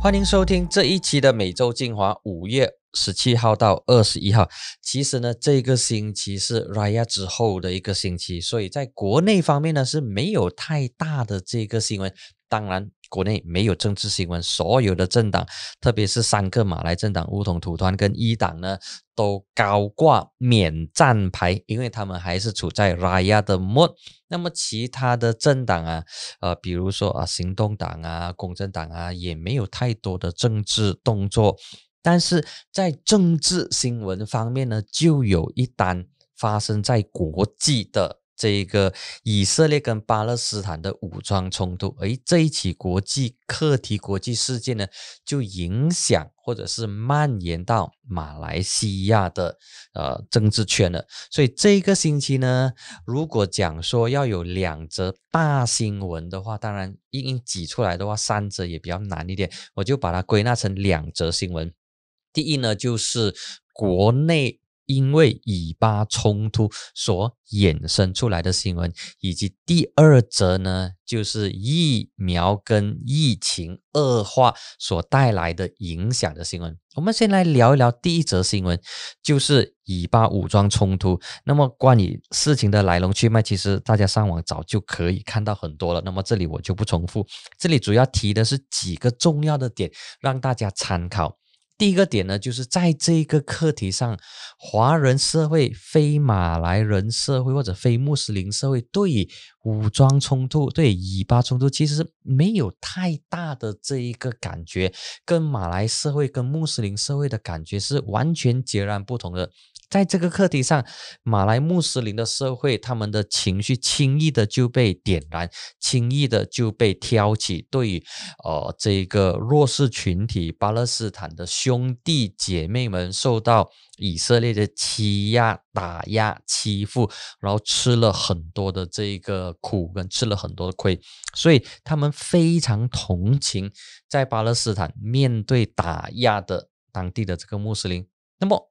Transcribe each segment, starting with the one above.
欢迎收听这一期的每周精华，五月十七号到二十一号。其实呢，这个星期是 Raya 之后的一个星期，所以在国内方面呢是没有太大的这个新闻。当然，国内没有政治新闻，所有的政党，特别是三个马来政党乌统、土团跟一党呢，都高挂免战牌，因为他们还是处在拉亚的末。那么，其他的政党啊，呃，比如说啊，行动党啊，公正党啊，也没有太多的政治动作。但是在政治新闻方面呢，就有一单发生在国际的。这一个以色列跟巴勒斯坦的武装冲突，诶，这一起国际课题、国际事件呢，就影响或者是蔓延到马来西亚的呃政治圈了。所以这一个星期呢，如果讲说要有两则大新闻的话，当然硬硬挤出来的话，三则也比较难一点，我就把它归纳成两则新闻。第一呢，就是国内。因为以巴冲突所衍生出来的新闻，以及第二则呢，就是疫苗跟疫情恶化所带来的影响的新闻。我们先来聊一聊第一则新闻，就是以巴武装冲突。那么关于事情的来龙去脉，其实大家上网早就可以看到很多了。那么这里我就不重复，这里主要提的是几个重要的点，让大家参考。第一个点呢，就是在这个课题上，华人社会、非马来人社会或者非穆斯林社会对武装冲突、对以巴冲突，其实没有太大的这一个感觉，跟马来社会、跟穆斯林社会的感觉是完全截然不同的。在这个课题上，马来穆斯林的社会，他们的情绪轻易的就被点燃，轻易的就被挑起。对于，呃，这个弱势群体巴勒斯坦的兄弟姐妹们，受到以色列的欺压、打压、欺负，然后吃了很多的这个苦，跟吃了很多的亏，所以他们非常同情在巴勒斯坦面对打压的当地的这个穆斯林。那么。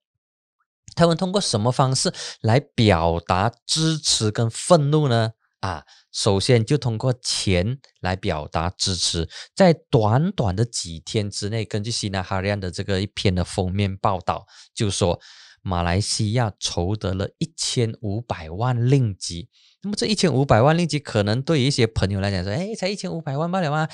他们通过什么方式来表达支持跟愤怒呢？啊，首先就通过钱来表达支持。在短短的几天之内，根据《西南哈利亚的这个一篇的封面报道，就说。马来西亚筹得了一千五百万令吉，那么这一千五百万令吉可能对于一些朋友来讲说，哎，才一千五百万罢了嘛。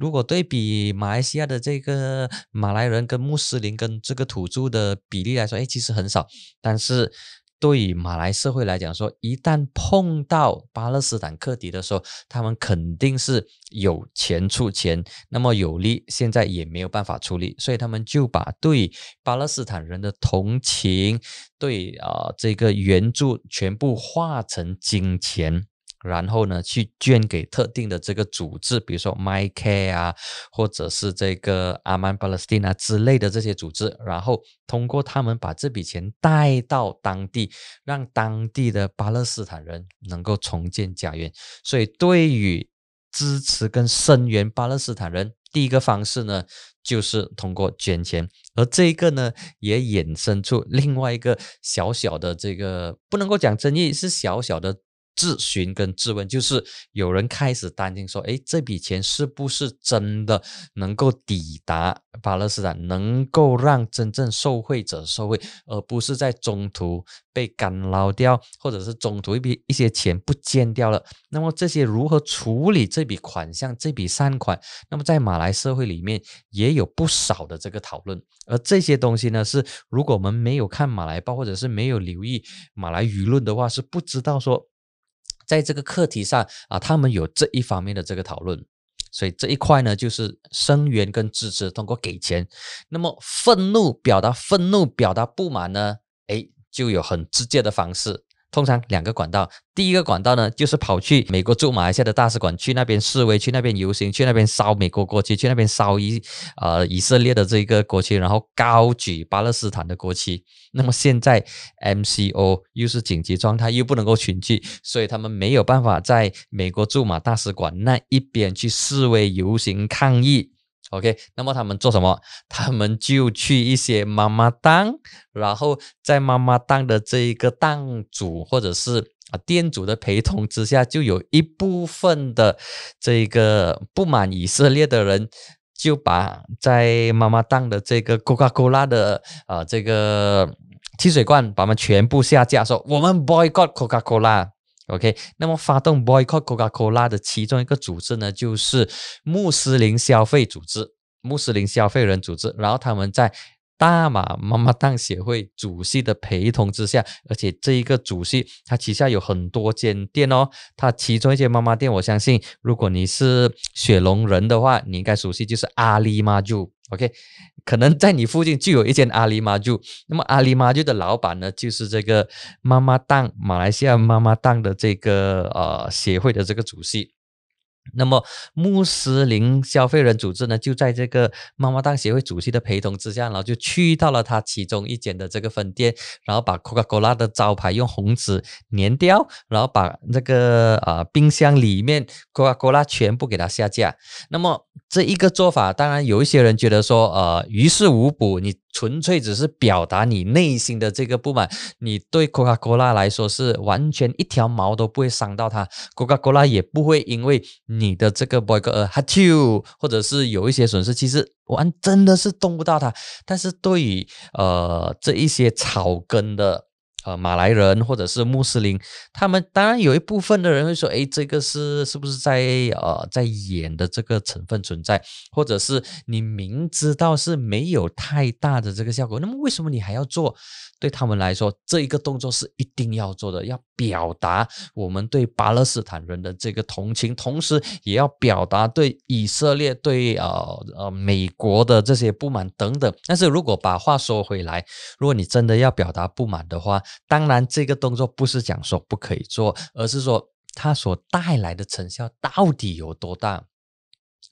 如果对比马来西亚的这个马来人跟穆斯林跟这个土著的比例来说，哎，其实很少。但是。对于马来社会来讲，说一旦碰到巴勒斯坦克敌的时候，他们肯定是有钱出钱，那么有力现在也没有办法出力，所以他们就把对巴勒斯坦人的同情，对啊这个援助全部化成金钱。然后呢，去捐给特定的这个组织，比如说 MyCare 啊，或者是这个阿曼巴勒斯坦啊之类的这些组织，然后通过他们把这笔钱带到当地，让当地的巴勒斯坦人能够重建家园。所以，对于支持跟声援巴勒斯坦人，第一个方式呢，就是通过捐钱。而这个呢，也衍生出另外一个小小的这个，不能够讲争议，是小小的。质询跟质问，就是有人开始担心说：“哎，这笔钱是不是真的能够抵达巴勒斯坦，能够让真正受惠者受惠，而不是在中途被干捞掉，或者是中途一笔一些钱不见掉了？那么这些如何处理这笔款项、这笔善款？那么在马来社会里面也有不少的这个讨论，而这些东西呢，是如果我们没有看《马来报》或者是没有留意马来舆论的话，是不知道说。”在这个课题上啊，他们有这一方面的这个讨论，所以这一块呢，就是声援跟支持，通过给钱。那么，愤怒表达愤怒、表达不满呢？哎，就有很直接的方式。通常两个管道，第一个管道呢，就是跑去美国驻马来西亚的大使馆去那边示威，去那边游行，去那边烧美国国旗，去那边烧以，呃以色列的这一个国旗，然后高举巴勒斯坦的国旗。那么现在 M C O 又是紧急状态，又不能够群聚，所以他们没有办法在美国驻马大使馆那一边去示威游行抗议。OK，那么他们做什么？他们就去一些妈妈档，然后在妈妈档的这一个档主或者是啊店主的陪同之下，就有一部分的这个不满以色列的人，就把在妈妈档的这个 Coca-Cola 的啊这个汽水罐，把它们全部下架，说我们 boycott Coca-Cola Cola OK，那么发动 Boycott Coca-Cola 的其中一个组织呢，就是穆斯林消费组织，穆斯林消费人组织，然后他们在。大马妈妈档协会主席的陪同之下，而且这一个主席他旗下有很多间店哦，他其中一间妈妈店，我相信如果你是雪龙人的话，你应该熟悉，就是阿里妈就 o k 可能在你附近就有一间阿里妈就，那么阿里妈就的老板呢，就是这个妈妈档马来西亚妈妈档的这个呃协会的这个主席。那么穆斯林消费人组织呢，就在这个妈妈档协会主席的陪同之下，然后就去到了他其中一间的这个分店，然后把 Coca-Cola 的招牌用红纸粘掉，然后把那个啊冰箱里面 Coca-Cola 全部给它下架。那么这一个做法，当然有一些人觉得说，呃，于事无补，你纯粹只是表达你内心的这个不满，你对 Coca-Cola 来说是完全一条毛都不会伤到它，c o l a 也不会因为。你的这个 boy 个二 had y 或者是有一些损失，其实我真的是动不到它。但是对于呃这一些草根的。呃，马来人或者是穆斯林，他们当然有一部分的人会说，哎，这个是是不是在呃在演的这个成分存在，或者是你明知道是没有太大的这个效果，那么为什么你还要做？对他们来说，这一个动作是一定要做的，要表达我们对巴勒斯坦人的这个同情，同时也要表达对以色列、对呃呃美国的这些不满等等。但是如果把话说回来，如果你真的要表达不满的话，当然，这个动作不是讲说不可以做，而是说它所带来的成效到底有多大？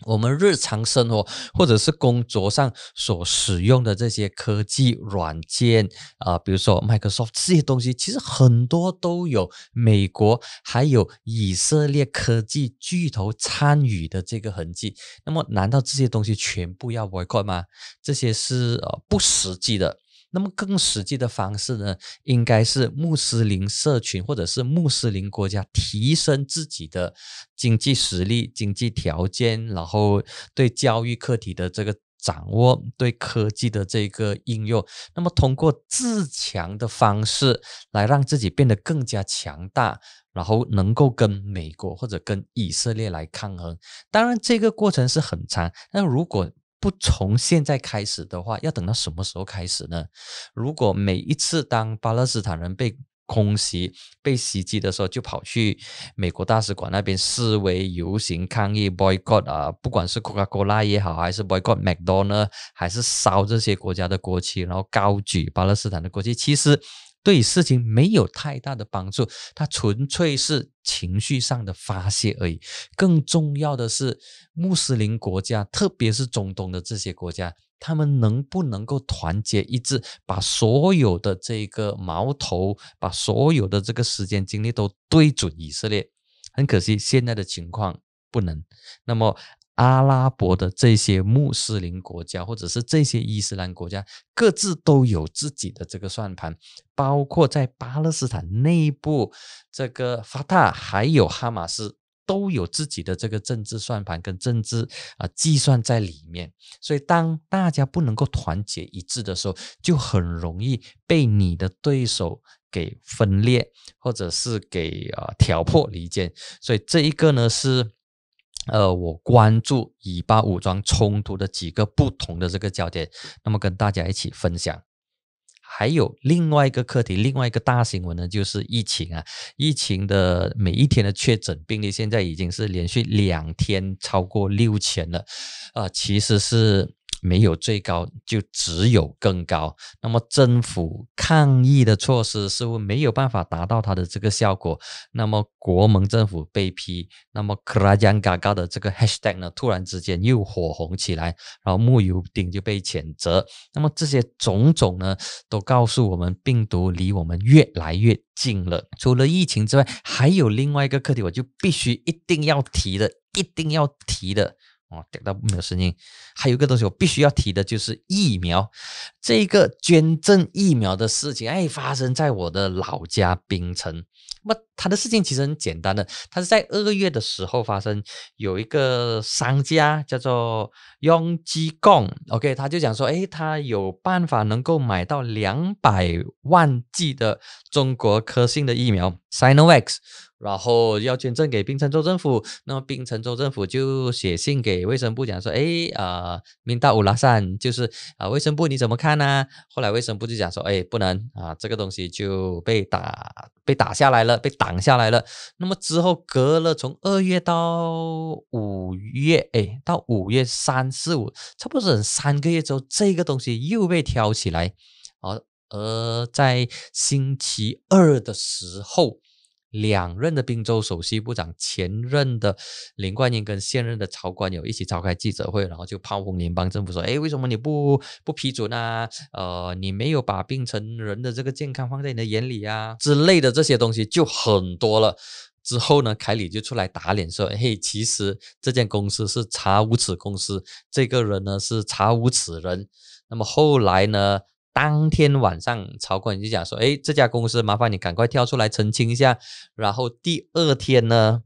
我们日常生活或者是工作上所使用的这些科技软件啊，比如说 Microsoft 这些东西，其实很多都有美国还有以色列科技巨头参与的这个痕迹。那么，难道这些东西全部要 boycott 吗？这些是呃不实际的。那么更实际的方式呢，应该是穆斯林社群或者是穆斯林国家提升自己的经济实力、经济条件，然后对教育课题的这个掌握，对科技的这个应用。那么通过自强的方式来让自己变得更加强大，然后能够跟美国或者跟以色列来抗衡。当然，这个过程是很长。那如果不从现在开始的话，要等到什么时候开始呢？如果每一次当巴勒斯坦人被空袭、被袭击的时候，就跑去美国大使馆那边示威、游行抗议、boycott 啊，不管是 Coca-Cola 也好，还是 boycott McDonald，还是烧这些国家的国旗，然后高举巴勒斯坦的国旗，其实对事情没有太大的帮助，它纯粹是。情绪上的发泄而已。更重要的是，穆斯林国家，特别是中东的这些国家，他们能不能够团结一致，把所有的这个矛头，把所有的这个时间精力都对准以色列？很可惜，现在的情况不能。那么。阿拉伯的这些穆斯林国家，或者是这些伊斯兰国家，各自都有自己的这个算盘，包括在巴勒斯坦内部，这个法塔还有哈马斯都有自己的这个政治算盘跟政治啊计算在里面。所以，当大家不能够团结一致的时候，就很容易被你的对手给分裂，或者是给啊挑破离间。所以，这一个呢是。呃，我关注以巴武装冲突的几个不同的这个焦点，那么跟大家一起分享。还有另外一个课题，另外一个大新闻呢，就是疫情啊，疫情的每一天的确诊病例现在已经是连续两天超过六千了，啊，其实是。没有最高，就只有更高。那么政府抗疫的措施似乎没有办法达到它的这个效果。那么国盟政府被批，那么克拉江嘎嘎的这个 hashtag 呢，突然之间又火红起来，然后木油丁就被谴责。那么这些种种呢，都告诉我们病毒离我们越来越近了。除了疫情之外，还有另外一个课题，我就必须一定要提的，一定要提的。哦，点到没有声音，还有一个东西我必须要提的，就是疫苗，这个捐赠疫苗的事情，哎，发生在我的老家冰城。那么他的事情其实很简单的，他是在二月的时候发生，有一个商家叫做 Young Jigong，OK，他就讲说，哎，他有办法能够买到两百万剂的中国科兴的疫苗 Sinovac，然后要捐赠给槟城州政府，那么槟城州政府就写信给卫生部讲说，哎，啊明大五拉 a 就是啊，卫生部你怎么看呢？后来卫生部就讲说，哎，不能，啊，这个东西就被打。被打下来了，被挡下来了。那么之后隔了从二月到五月，哎，到五月三四五，差不多整三个月之后，这个东西又被挑起来。而而在星期二的时候。两任的宾州首席部长，前任的林冠英跟现任的曹冠友一起召开记者会，然后就炮轰联邦政府说：“哎，为什么你不不批准呢？呃，你没有把病成人的这个健康放在你的眼里啊之类的这些东西就很多了。之后呢，凯里就出来打脸说：，哎，其实这间公司是查无此公司，这个人呢是查无此人。那么后来呢？当天晚上，曹冠英就讲说：“哎，这家公司麻烦你赶快跳出来澄清一下。”然后第二天呢，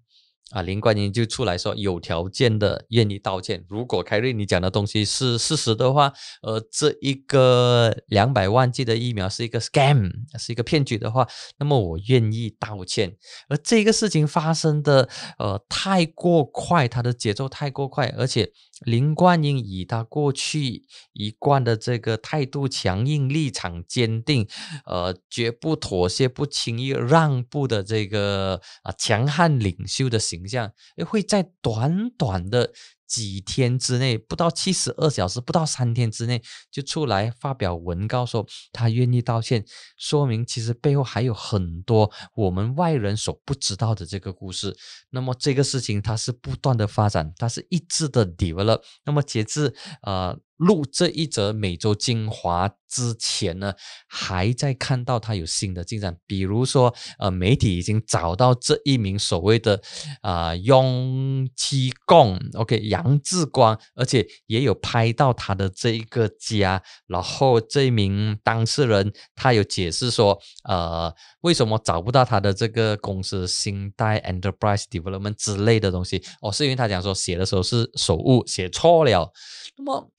啊，林冠英就出来说：“有条件的愿意道歉。如果凯瑞你讲的东西是事实的话，呃，这一个两百万剂的疫苗是一个 scam，是一个骗局的话，那么我愿意道歉。而这个事情发生的呃太过快，它的节奏太过快，而且。”林冠英以他过去一贯的这个态度强硬、立场坚定，呃，绝不妥协、不轻易让步的这个啊强悍领袖的形象，会在短短的。几天之内，不到七十二小时，不到三天之内就出来发表文告说他愿意道歉，说明其实背后还有很多我们外人所不知道的这个故事。那么这个事情它是不断的发展，它是一致的 develop。那么截至呃录这一则美洲精华之前呢，还在看到它有新的进展，比如说呃，媒体已经找到这一名所谓的啊雍七贡，OK 杨志光，而且也有拍到他的这一个家，然后这一名当事人他有解释说，呃，为什么找不到他的这个公司新代 enterprise development 之类的东西，哦，是因为他讲说写的时候是手误写错了，那么。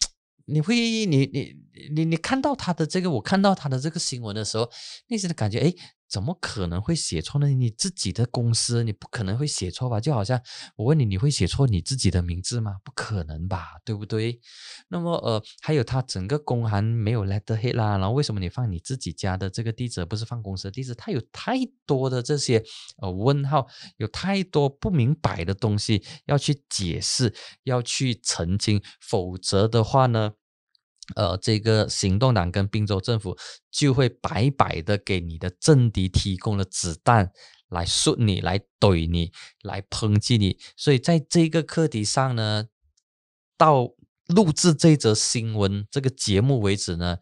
你会你你你你看到他的这个，我看到他的这个新闻的时候，内心的感觉，哎，怎么可能会写错呢？你自己的公司，你不可能会写错吧？就好像我问你，你会写错你自己的名字吗？不可能吧，对不对？那么呃，还有他整个公函没有 let 的黑啦，然后为什么你放你自己家的这个地址，不是放公司的地址？他有太多的这些呃问号，有太多不明白的东西要去解释，要去澄清，否则的话呢？呃，这个行动党跟滨州政府就会白白的给你的政敌提供了子弹，来顺你，来怼你，来抨击你。所以在这个课题上呢，到录制这则新闻这个节目为止呢，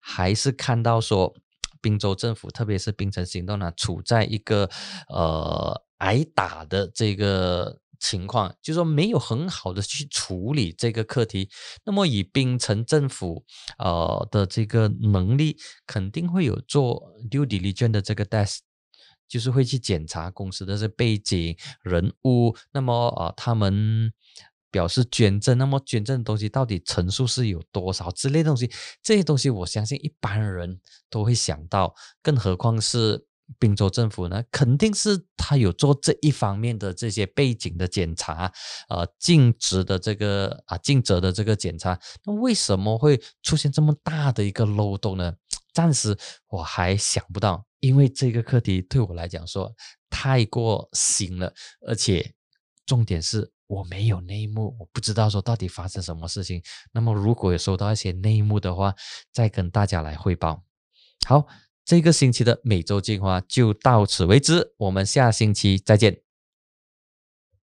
还是看到说，滨州政府，特别是滨城行动党，处在一个呃挨打的这个。情况就说没有很好的去处理这个课题，那么以槟城政府呃的这个能力，肯定会有做 due diligence 的这个 desk，就是会去检查公司的这背景人物，那么啊他们表示捐赠，那么捐赠的东西到底陈述是有多少之类东西，这些东西我相信一般人都会想到，更何况是。滨州政府呢，肯定是他有做这一方面的这些背景的检查，呃，尽职的这个啊，尽责的这个检查。那为什么会出现这么大的一个漏洞呢？暂时我还想不到，因为这个课题对我来讲说太过新了，而且重点是我没有内幕，我不知道说到底发生什么事情。那么，如果有收到一些内幕的话，再跟大家来汇报。好。这个星期的每周精华就到此为止，我们下星期再见。